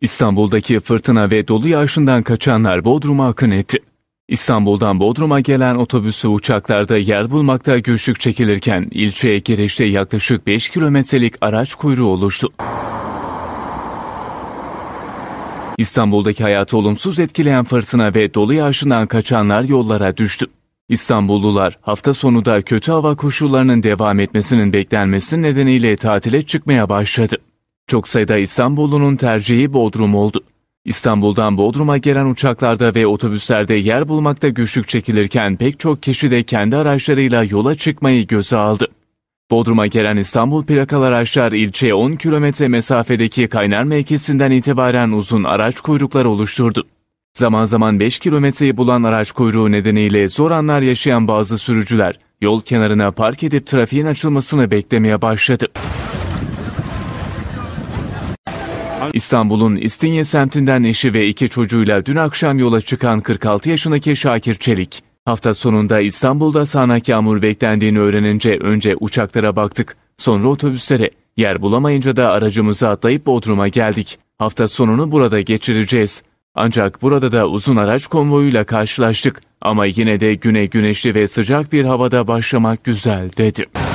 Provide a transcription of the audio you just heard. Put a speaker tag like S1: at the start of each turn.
S1: İstanbul'daki fırtına ve dolu yağışından kaçanlar Bodrum'a akın etti. İstanbul'dan Bodrum'a gelen otobüsü, uçaklarda yer bulmakta güçlük çekilirken ilçeye girişte yaklaşık 5 kilometrelik araç kuyruğu oluştu. İstanbul'daki hayatı olumsuz etkileyen fırtına ve dolu yağışından kaçanlar yollara düştü. İstanbullular hafta sonu da kötü hava koşullarının devam etmesinin beklenmesi nedeniyle tatile çıkmaya başladı. Çok sayıda İstanbullunun tercihi Bodrum oldu. İstanbul'dan Bodrum'a gelen uçaklarda ve otobüslerde yer bulmakta güçlük çekilirken pek çok kişi de kendi araçlarıyla yola çıkmayı göze aldı. Bodrum'a gelen İstanbul plakalı araçlar ilçeye 10 kilometre mesafedeki kaynar mevkisinden itibaren uzun araç kuyrukları oluşturdu. Zaman zaman 5 kilometreyi bulan araç kuyruğu nedeniyle zor anlar yaşayan bazı sürücüler yol kenarına park edip trafiğin açılmasını beklemeye başladı. İstanbul'un İstinye semtinden eşi ve iki çocuğuyla dün akşam yola çıkan 46 yaşındaki Şakir Çelik, hafta sonunda İstanbul'da sağanak yağmur beklendiğini öğrenince önce uçaklara baktık, sonra otobüslere, yer bulamayınca da aracımızı atlayıp Bodrum'a geldik. Hafta sonunu burada geçireceğiz. Ancak burada da uzun araç konvoyuyla karşılaştık ama yine de güne güneşli ve sıcak bir havada başlamak güzel dedi.